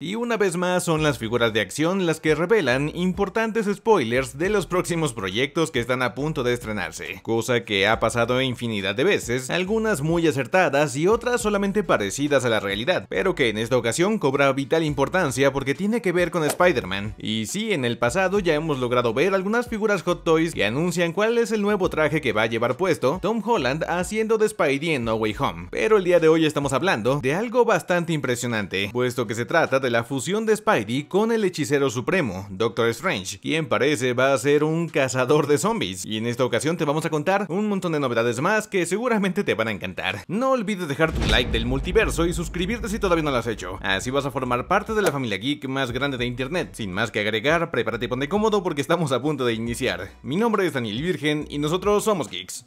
Y una vez más son las figuras de acción las que revelan importantes spoilers de los próximos proyectos que están a punto de estrenarse, cosa que ha pasado infinidad de veces, algunas muy acertadas y otras solamente parecidas a la realidad, pero que en esta ocasión cobra vital importancia porque tiene que ver con Spider-Man. Y sí, en el pasado ya hemos logrado ver algunas figuras Hot Toys que anuncian cuál es el nuevo traje que va a llevar puesto Tom Holland haciendo de Spidey en No Way Home, pero el día de hoy estamos hablando de algo bastante impresionante, puesto que se trata de la fusión de Spidey con el hechicero supremo, Doctor Strange, quien parece va a ser un cazador de zombies. Y en esta ocasión te vamos a contar un montón de novedades más que seguramente te van a encantar. No olvides dejar tu like del multiverso y suscribirte si todavía no lo has hecho. Así vas a formar parte de la familia geek más grande de internet. Sin más que agregar, prepárate y ponte cómodo porque estamos a punto de iniciar. Mi nombre es Daniel Virgen y nosotros somos Geeks.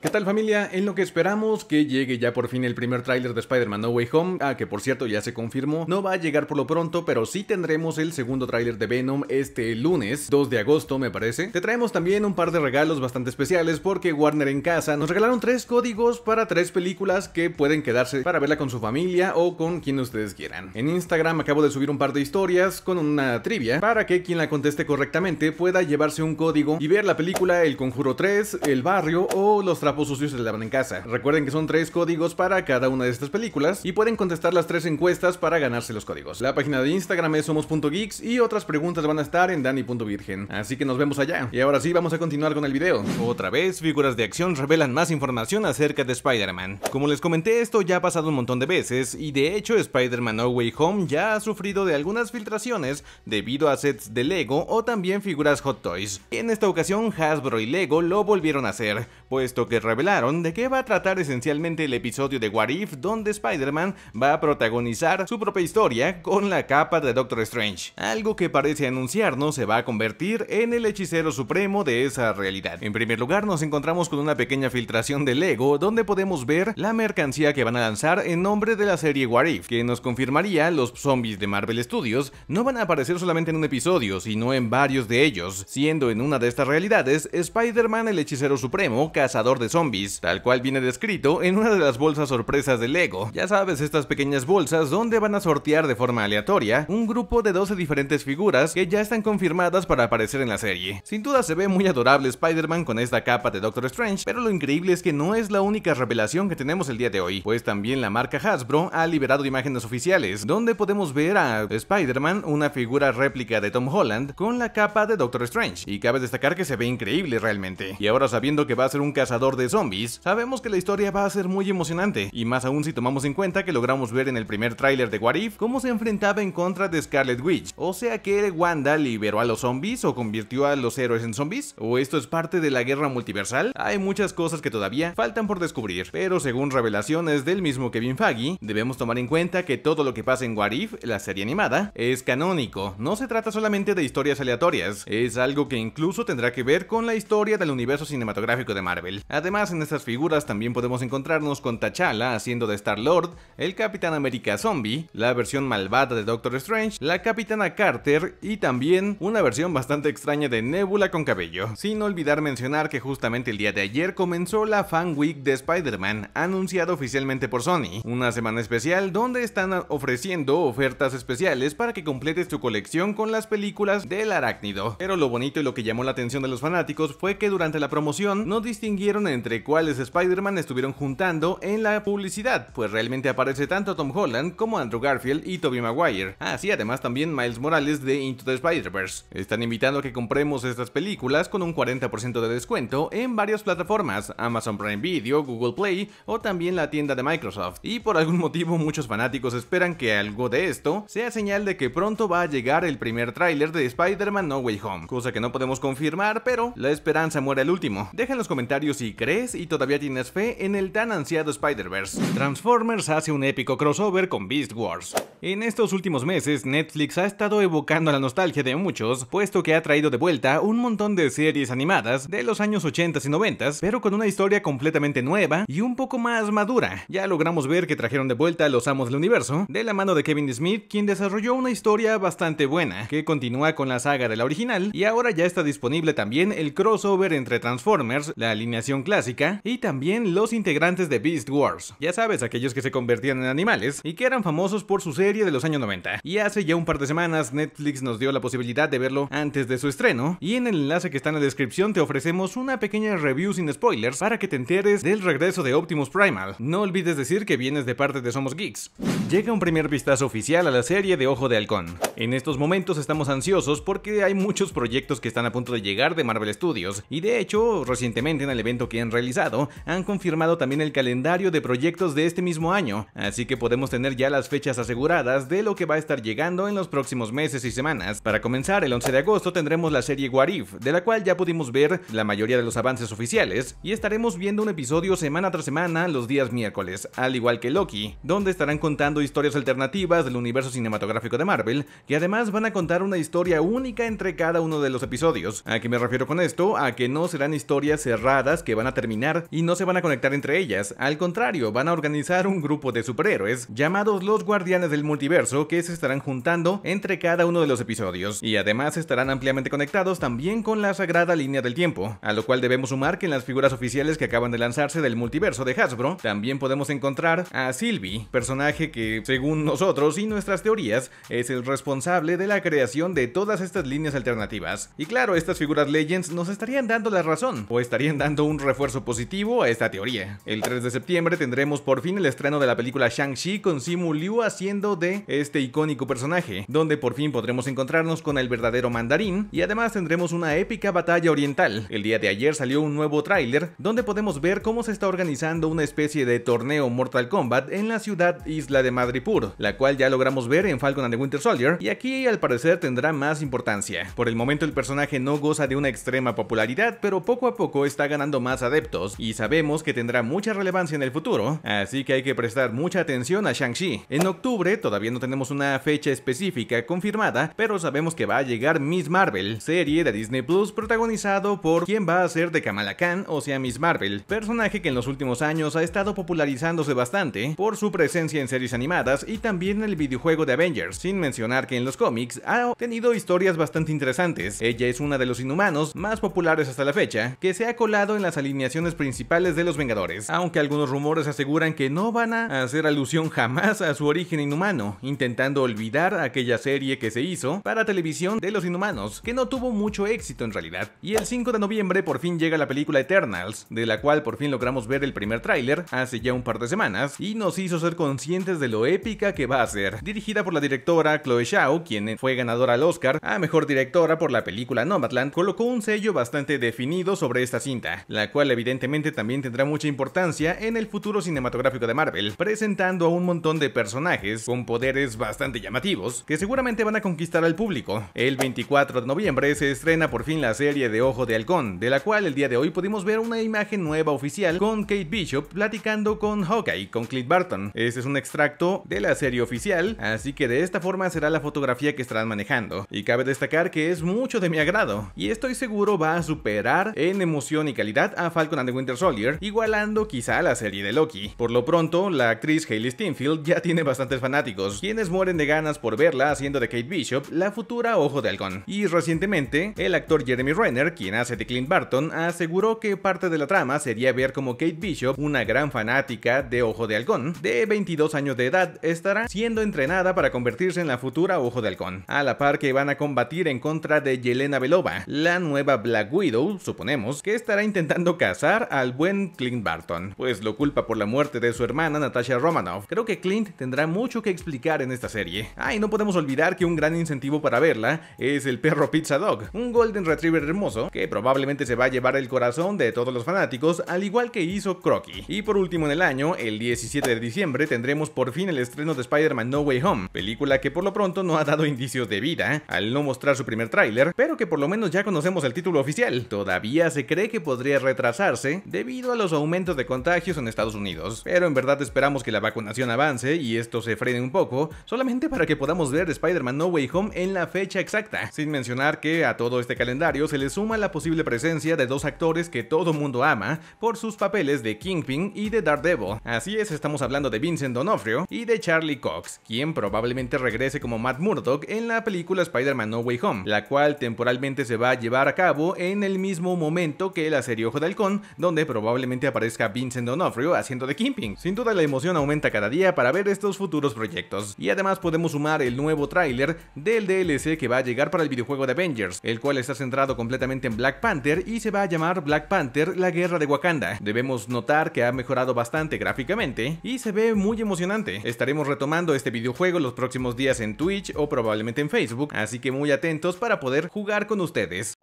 ¿Qué tal familia? En lo que esperamos que llegue ya por fin el primer tráiler de Spider-Man No Way Home, A ah, que por cierto ya se confirmó, no va a llegar por lo pronto, pero sí tendremos el segundo tráiler de Venom este lunes, 2 de agosto me parece. Te traemos también un par de regalos bastante especiales porque Warner en casa nos regalaron tres códigos para tres películas que pueden quedarse para verla con su familia o con quien ustedes quieran. En Instagram acabo de subir un par de historias con una trivia para que quien la conteste correctamente pueda llevarse un código y ver la película El Conjuro 3, El Barrio o Los trapos sucios se lavan en casa. Recuerden que son tres códigos para cada una de estas películas y pueden contestar las tres encuestas para ganarse los códigos. La página de Instagram es somos.geeks y otras preguntas van a estar en dani.virgen. Así que nos vemos allá. Y ahora sí, vamos a continuar con el video. Otra vez, figuras de acción revelan más información acerca de Spider-Man. Como les comenté, esto ya ha pasado un montón de veces y de hecho Spider-Man No Way Home ya ha sufrido de algunas filtraciones debido a sets de Lego o también figuras Hot Toys. En esta ocasión Hasbro y Lego lo volvieron a hacer, puesto que revelaron de qué va a tratar esencialmente el episodio de What If, donde Spider-Man va a protagonizar su propia historia con la capa de Doctor Strange, algo que parece anunciarnos se va a convertir en el hechicero supremo de esa realidad. En primer lugar nos encontramos con una pequeña filtración de Lego donde podemos ver la mercancía que van a lanzar en nombre de la serie What If, que nos confirmaría los zombies de Marvel Studios no van a aparecer solamente en un episodio, sino en varios de ellos, siendo en una de estas realidades Spider-Man el hechicero supremo, cazador de zombies, tal cual viene descrito en una de las bolsas sorpresas de Lego. Ya sabes, estas pequeñas bolsas donde van a sortear de forma aleatoria un grupo de 12 diferentes figuras que ya están confirmadas para aparecer en la serie. Sin duda se ve muy adorable Spider-Man con esta capa de Doctor Strange, pero lo increíble es que no es la única revelación que tenemos el día de hoy, pues también la marca Hasbro ha liberado imágenes oficiales, donde podemos ver a Spider-Man, una figura réplica de Tom Holland, con la capa de Doctor Strange, y cabe destacar que se ve increíble realmente. Y ahora sabiendo que va a ser un cazador de zombies, sabemos que la historia va a ser muy emocionante, y más aún si tomamos en cuenta que logramos ver en el primer tráiler de What cómo se enfrentaba en contra de Scarlet Witch, o sea que Wanda liberó a los zombies o convirtió a los héroes en zombies, o esto es parte de la guerra multiversal, hay muchas cosas que todavía faltan por descubrir, pero según revelaciones del mismo Kevin Faggy, debemos tomar en cuenta que todo lo que pasa en What la serie animada, es canónico, no se trata solamente de historias aleatorias, es algo que incluso tendrá que ver con la historia del universo cinematográfico de Marvel. Además, en estas figuras también podemos encontrarnos con T'Challa haciendo de Star-Lord, el Capitán América Zombie, la versión malvada de Doctor Strange, la Capitana Carter y también una versión bastante extraña de Nebula con cabello. Sin olvidar mencionar que justamente el día de ayer comenzó la Fan Week de Spider-Man, anunciada oficialmente por Sony, una semana especial donde están ofreciendo ofertas especiales para que completes tu colección con las películas del arácnido. Pero lo bonito y lo que llamó la atención de los fanáticos fue que durante la promoción no distinguieron el entre cuáles Spider-Man estuvieron juntando en la publicidad, pues realmente aparece tanto Tom Holland como Andrew Garfield y Tobey Maguire. Así además también Miles Morales de Into the Spider-Verse. Están invitando a que compremos estas películas con un 40% de descuento en varias plataformas, Amazon Prime Video, Google Play o también la tienda de Microsoft. Y por algún motivo muchos fanáticos esperan que algo de esto sea señal de que pronto va a llegar el primer tráiler de Spider-Man No Way Home, cosa que no podemos confirmar, pero la esperanza muere al último. Deja en los comentarios si y todavía tienes fe en el tan ansiado Spider-Verse, Transformers hace un épico crossover con Beast Wars. En estos últimos meses, Netflix ha estado evocando la nostalgia de muchos, puesto que ha traído de vuelta un montón de series animadas de los años 80 y 90, pero con una historia completamente nueva y un poco más madura. Ya logramos ver que trajeron de vuelta a los Amos del Universo, de la mano de Kevin Smith, quien desarrolló una historia bastante buena, que continúa con la saga de la original, y ahora ya está disponible también el crossover entre Transformers, la alineación clásica, clásica, y también los integrantes de Beast Wars, ya sabes, aquellos que se convertían en animales y que eran famosos por su serie de los años 90. Y hace ya un par de semanas Netflix nos dio la posibilidad de verlo antes de su estreno, y en el enlace que está en la descripción te ofrecemos una pequeña review sin spoilers para que te enteres del regreso de Optimus Primal. No olvides decir que vienes de parte de Somos Geeks. Llega un primer vistazo oficial a la serie de Ojo de Halcón. En estos momentos estamos ansiosos porque hay muchos proyectos que están a punto de llegar de Marvel Studios, y de hecho, recientemente en el evento que han realizado, han confirmado también el calendario de proyectos de este mismo año, así que podemos tener ya las fechas aseguradas de lo que va a estar llegando en los próximos meses y semanas. Para comenzar, el 11 de agosto tendremos la serie Warif, de la cual ya pudimos ver la mayoría de los avances oficiales, y estaremos viendo un episodio semana tras semana los días miércoles, al igual que Loki, donde estarán contando historias alternativas del universo cinematográfico de Marvel, que además van a contar una historia única entre cada uno de los episodios. ¿A qué me refiero con esto? A que no serán historias cerradas que van a terminar y no se van a conectar entre ellas, al contrario, van a organizar un grupo de superhéroes llamados los Guardianes del Multiverso que se estarán juntando entre cada uno de los episodios y además estarán ampliamente conectados también con la sagrada línea del tiempo, a lo cual debemos sumar que en las figuras oficiales que acaban de lanzarse del multiverso de Hasbro también podemos encontrar a Sylvie, personaje que según nosotros y nuestras teorías es el responsable de la creación de todas estas líneas alternativas. Y claro, estas figuras Legends nos estarían dando la razón o estarían dando un fuerzo positivo a esta teoría. El 3 de septiembre tendremos por fin el estreno de la película Shang-Chi con Simu Liu haciendo de este icónico personaje, donde por fin podremos encontrarnos con el verdadero mandarín y además tendremos una épica batalla oriental. El día de ayer salió un nuevo tráiler donde podemos ver cómo se está organizando una especie de torneo Mortal Kombat en la ciudad isla de Madripur, la cual ya logramos ver en Falcon and the Winter Soldier y aquí al parecer tendrá más importancia. Por el momento el personaje no goza de una extrema popularidad, pero poco a poco está ganando más adeptos y sabemos que tendrá mucha relevancia en el futuro, así que hay que prestar mucha atención a Shang-Chi. En octubre todavía no tenemos una fecha específica confirmada, pero sabemos que va a llegar Miss Marvel, serie de Disney Plus protagonizado por quien va a ser de Kamala Khan, o sea Miss Marvel, personaje que en los últimos años ha estado popularizándose bastante por su presencia en series animadas y también en el videojuego de Avengers, sin mencionar que en los cómics ha tenido historias bastante interesantes. Ella es una de los inhumanos más populares hasta la fecha, que se ha colado en las alineaciones principales de los Vengadores, aunque algunos rumores aseguran que no van a hacer alusión jamás a su origen inhumano, intentando olvidar aquella serie que se hizo para televisión de los inhumanos, que no tuvo mucho éxito en realidad. Y el 5 de noviembre por fin llega la película Eternals, de la cual por fin logramos ver el primer tráiler hace ya un par de semanas, y nos hizo ser conscientes de lo épica que va a ser. Dirigida por la directora Chloe Zhao, quien fue ganadora al Oscar a Mejor Directora por la película Nomadland, colocó un sello bastante definido sobre esta cinta, la cual evidentemente también tendrá mucha importancia en el futuro cinematográfico de Marvel, presentando a un montón de personajes con poderes bastante llamativos que seguramente van a conquistar al público. El 24 de noviembre se estrena por fin la serie de Ojo de Halcón, de la cual el día de hoy pudimos ver una imagen nueva oficial con Kate Bishop platicando con Hawkeye, con Clint Barton. Este es un extracto de la serie oficial, así que de esta forma será la fotografía que estarán manejando. Y cabe destacar que es mucho de mi agrado, y estoy seguro va a superar en emoción y calidad a Falcon and Winter Soldier, igualando quizá a la serie de Loki. Por lo pronto, la actriz Hayley Steinfeld ya tiene bastantes fanáticos, quienes mueren de ganas por verla haciendo de Kate Bishop la futura Ojo de Halcón. Y recientemente, el actor Jeremy Renner, quien hace de Clint Barton, aseguró que parte de la trama sería ver como Kate Bishop, una gran fanática de Ojo de Halcón, de 22 años de edad, estará siendo entrenada para convertirse en la futura Ojo de Halcón, a la par que van a combatir en contra de Yelena Belova, la nueva Black Widow, suponemos, que estará intentando azar al buen Clint Barton, pues lo culpa por la muerte de su hermana Natasha Romanoff. Creo que Clint tendrá mucho que explicar en esta serie. Ah, y no podemos olvidar que un gran incentivo para verla es el perro Pizza Dog, un Golden Retriever hermoso que probablemente se va a llevar el corazón de todos los fanáticos, al igual que hizo Crocky. Y por último en el año, el 17 de diciembre, tendremos por fin el estreno de Spider-Man No Way Home, película que por lo pronto no ha dado indicios de vida al no mostrar su primer tráiler, pero que por lo menos ya conocemos el título oficial. Todavía se cree que podría retrasar debido a los aumentos de contagios en Estados Unidos. Pero en verdad esperamos que la vacunación avance y esto se frene un poco, solamente para que podamos ver Spider-Man No Way Home en la fecha exacta. Sin mencionar que a todo este calendario se le suma la posible presencia de dos actores que todo mundo ama por sus papeles de Kingpin y de Daredevil. Así es, estamos hablando de Vincent Donofrio y de Charlie Cox, quien probablemente regrese como Matt Murdock en la película Spider-Man No Way Home, la cual temporalmente se va a llevar a cabo en el mismo momento que la serie Ojo del donde probablemente aparezca Vincent D'Onofrio haciendo de Kingpin. Sin duda la emoción aumenta cada día para ver estos futuros proyectos. Y además podemos sumar el nuevo tráiler del DLC que va a llegar para el videojuego de Avengers, el cual está centrado completamente en Black Panther y se va a llamar Black Panther La Guerra de Wakanda. Debemos notar que ha mejorado bastante gráficamente y se ve muy emocionante. Estaremos retomando este videojuego los próximos días en Twitch o probablemente en Facebook, así que muy atentos para poder jugar con ustedes.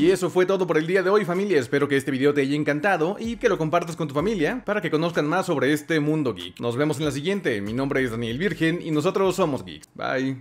Y eso fue todo por el día de hoy familia, espero que este video te haya encantado y que lo compartas con tu familia para que conozcan más sobre este mundo geek. Nos vemos en la siguiente, mi nombre es Daniel Virgen y nosotros somos geeks. Bye.